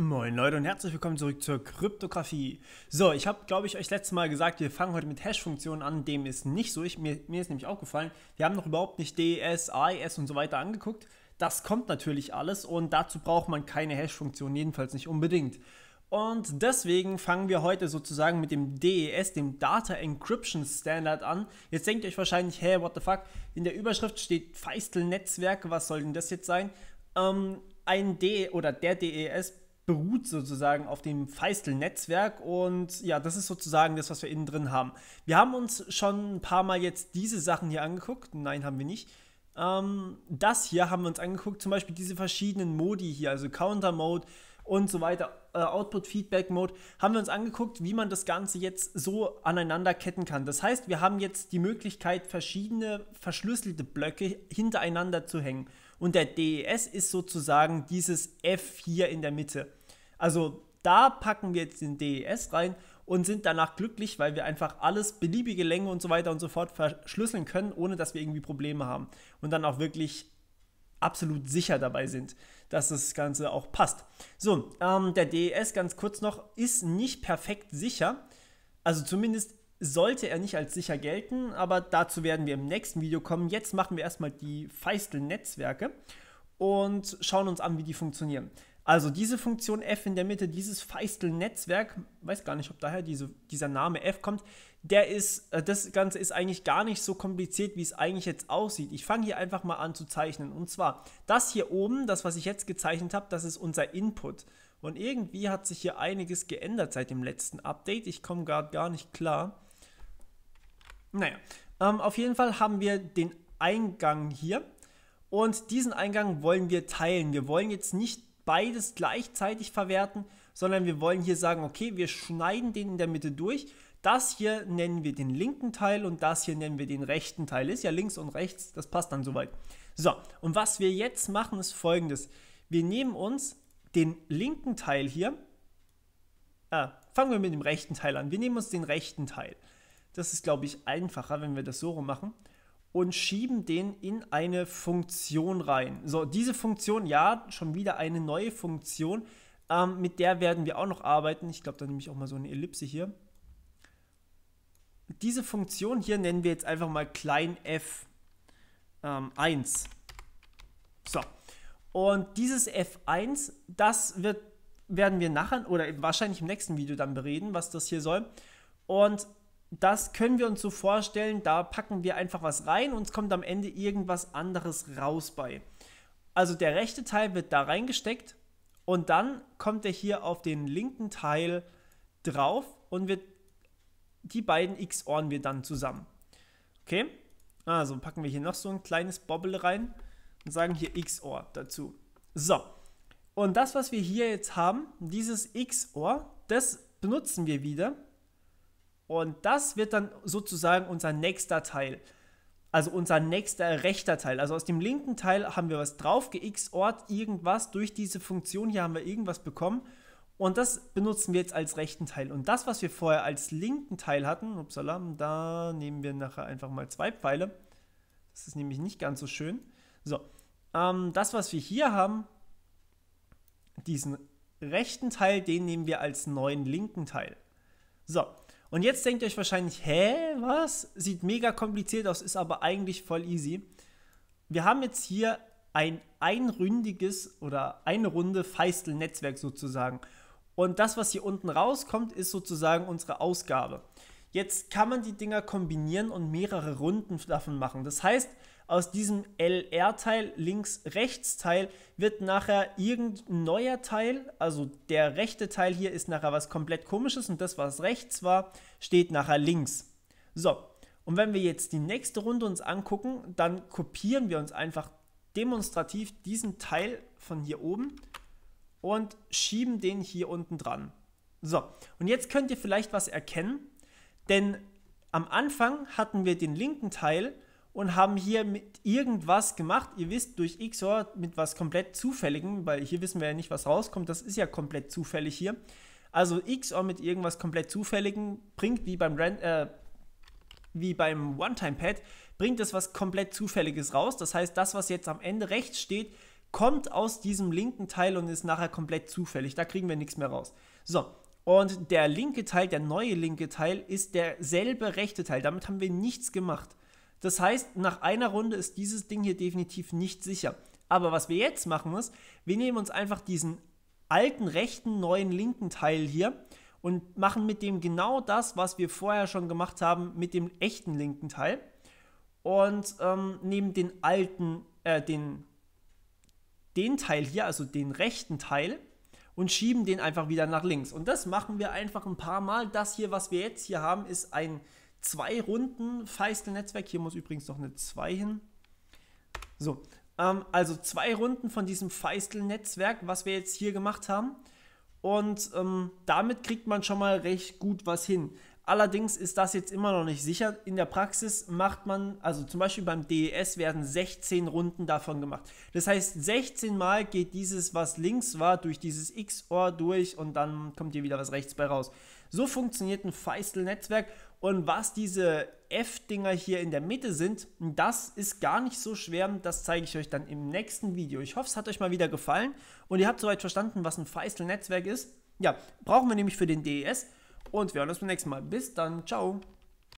Moin Leute und herzlich willkommen zurück zur Kryptographie. So, ich habe, glaube ich, euch letztes Mal gesagt, wir fangen heute mit Hash-Funktionen an. Dem ist nicht so. Ich, mir, mir, ist nämlich auch gefallen, wir haben noch überhaupt nicht DES, AES und so weiter angeguckt. Das kommt natürlich alles und dazu braucht man keine Hash-Funktion, jedenfalls nicht unbedingt. Und deswegen fangen wir heute sozusagen mit dem DES, dem Data Encryption Standard an. Jetzt denkt ihr euch wahrscheinlich, hey, what the fuck? In der Überschrift steht Feistel-Netzwerke, was soll denn das jetzt sein? Ähm, ein D oder der DES beruht sozusagen auf dem Feistel-Netzwerk und ja, das ist sozusagen das, was wir innen drin haben. Wir haben uns schon ein paar Mal jetzt diese Sachen hier angeguckt. Nein, haben wir nicht. Ähm, das hier haben wir uns angeguckt, zum Beispiel diese verschiedenen Modi hier, also Counter-Mode und so weiter, äh, Output-Feedback-Mode, haben wir uns angeguckt, wie man das Ganze jetzt so aneinander ketten kann. Das heißt, wir haben jetzt die Möglichkeit, verschiedene verschlüsselte Blöcke hintereinander zu hängen. Und der DES ist sozusagen dieses F hier in der Mitte. Also da packen wir jetzt den DES rein und sind danach glücklich, weil wir einfach alles, beliebige Länge und so weiter und so fort verschlüsseln können, ohne dass wir irgendwie Probleme haben. Und dann auch wirklich absolut sicher dabei sind, dass das Ganze auch passt. So, ähm, der DES ganz kurz noch ist nicht perfekt sicher. Also zumindest sollte er nicht als sicher gelten, aber dazu werden wir im nächsten Video kommen. Jetzt machen wir erstmal die Feistel-Netzwerke und schauen uns an, wie die funktionieren. Also diese Funktion f in der Mitte, dieses Feistel-Netzwerk, weiß gar nicht, ob daher diese, dieser Name f kommt, der ist, äh, das Ganze ist eigentlich gar nicht so kompliziert, wie es eigentlich jetzt aussieht. Ich fange hier einfach mal an zu zeichnen. Und zwar, das hier oben, das, was ich jetzt gezeichnet habe, das ist unser Input. Und irgendwie hat sich hier einiges geändert seit dem letzten Update. Ich komme gerade gar nicht klar naja, ähm, auf jeden Fall haben wir den Eingang hier und diesen Eingang wollen wir teilen. Wir wollen jetzt nicht beides gleichzeitig verwerten, sondern wir wollen hier sagen, okay, wir schneiden den in der Mitte durch. Das hier nennen wir den linken Teil und das hier nennen wir den rechten Teil. Ist ja links und rechts, das passt dann soweit. So, und was wir jetzt machen ist folgendes. Wir nehmen uns den linken Teil hier, ah, fangen wir mit dem rechten Teil an. Wir nehmen uns den rechten Teil. Das ist, glaube ich, einfacher, wenn wir das so rum machen. Und schieben den in eine Funktion rein. So, diese Funktion, ja, schon wieder eine neue Funktion. Ähm, mit der werden wir auch noch arbeiten. Ich glaube, da nehme ich auch mal so eine Ellipse hier. Diese Funktion hier nennen wir jetzt einfach mal klein f ähm, 1. So. Und dieses f1, das wird, werden wir nachher oder wahrscheinlich im nächsten Video dann bereden, was das hier soll. Und das können wir uns so vorstellen, da packen wir einfach was rein und es kommt am Ende irgendwas anderes raus bei. Also der rechte Teil wird da reingesteckt und dann kommt er hier auf den linken Teil drauf und wir, die beiden XORen wir dann zusammen. Okay, also packen wir hier noch so ein kleines Bobble rein und sagen hier XOR dazu. So, und das, was wir hier jetzt haben, dieses XOR, das benutzen wir wieder und das wird dann sozusagen unser nächster Teil. Also unser nächster rechter Teil. Also aus dem linken Teil haben wir was drauf, gex-ort irgendwas. Durch diese Funktion hier haben wir irgendwas bekommen. Und das benutzen wir jetzt als rechten Teil. Und das, was wir vorher als linken Teil hatten, upsala, da nehmen wir nachher einfach mal zwei Pfeile. Das ist nämlich nicht ganz so schön. So, ähm, das, was wir hier haben, diesen rechten Teil, den nehmen wir als neuen linken Teil. So, und jetzt denkt ihr euch wahrscheinlich, hä, was? Sieht mega kompliziert aus, ist aber eigentlich voll easy. Wir haben jetzt hier ein einründiges oder eine Runde Feistel-Netzwerk sozusagen. Und das, was hier unten rauskommt, ist sozusagen unsere Ausgabe. Jetzt kann man die Dinger kombinieren und mehrere Runden davon machen. Das heißt, aus diesem LR-Teil, links-rechts-Teil, wird nachher irgendein neuer Teil, also der rechte Teil hier ist nachher was komplett komisches und das, was rechts war, steht nachher links. So, und wenn wir jetzt die nächste Runde uns angucken, dann kopieren wir uns einfach demonstrativ diesen Teil von hier oben und schieben den hier unten dran. So, und jetzt könnt ihr vielleicht was erkennen, denn am Anfang hatten wir den linken Teil und haben hier mit irgendwas gemacht. Ihr wisst, durch XOR mit was komplett Zufälligem, weil hier wissen wir ja nicht, was rauskommt. Das ist ja komplett zufällig hier. Also XOR mit irgendwas komplett Zufälligem bringt wie beim, äh, beim One-Time-Pad, bringt es was komplett Zufälliges raus. Das heißt, das, was jetzt am Ende rechts steht, kommt aus diesem linken Teil und ist nachher komplett zufällig. Da kriegen wir nichts mehr raus. So, und der linke Teil, der neue linke Teil, ist derselbe rechte Teil. Damit haben wir nichts gemacht. Das heißt, nach einer Runde ist dieses Ding hier definitiv nicht sicher. Aber was wir jetzt machen ist, wir nehmen uns einfach diesen alten rechten, neuen linken Teil hier und machen mit dem genau das, was wir vorher schon gemacht haben mit dem echten linken Teil und ähm, nehmen den alten, äh, den, den Teil hier, also den rechten Teil und schieben den einfach wieder nach links. Und das machen wir einfach ein paar Mal. Das hier, was wir jetzt hier haben, ist ein zwei Runden Feistel-Netzwerk. Hier muss übrigens noch eine 2 hin. So, ähm, also zwei Runden von diesem Feistel-Netzwerk, was wir jetzt hier gemacht haben. Und ähm, damit kriegt man schon mal recht gut was hin. Allerdings ist das jetzt immer noch nicht sicher. In der Praxis macht man, also zum Beispiel beim DES werden 16 Runden davon gemacht. Das heißt, 16 Mal geht dieses, was links war, durch dieses X-Ohr durch und dann kommt hier wieder was rechts bei raus. So funktioniert ein Feistel-Netzwerk und was diese F-Dinger hier in der Mitte sind, das ist gar nicht so schwer. Das zeige ich euch dann im nächsten Video. Ich hoffe, es hat euch mal wieder gefallen und ihr habt soweit verstanden, was ein Feistel-Netzwerk ist. Ja, brauchen wir nämlich für den DES. Und wir hören uns beim nächsten Mal. Bis dann. Ciao.